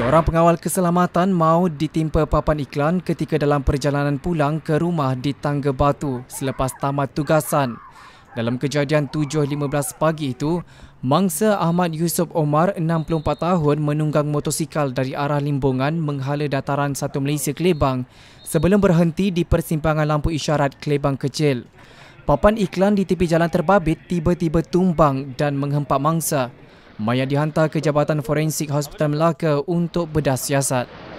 Seorang pengawal keselamatan mau ditimpa papan iklan ketika dalam perjalanan pulang ke rumah di Tangga Batu selepas tamat tugasan. Dalam kejadian 7.15 pagi itu, mangsa Ahmad Yusof Omar 64 tahun menunggang motosikal dari arah Limbongan menghala dataran Satu Malaysia Kelebang sebelum berhenti di persimpangan lampu isyarat Kelebang Kecil. Papan iklan di tepi jalan terbabit tiba-tiba tumbang dan menghempap mangsa. Mayat dihantar ke Jabatan Forensik Hospital Melaka untuk bedah siasat.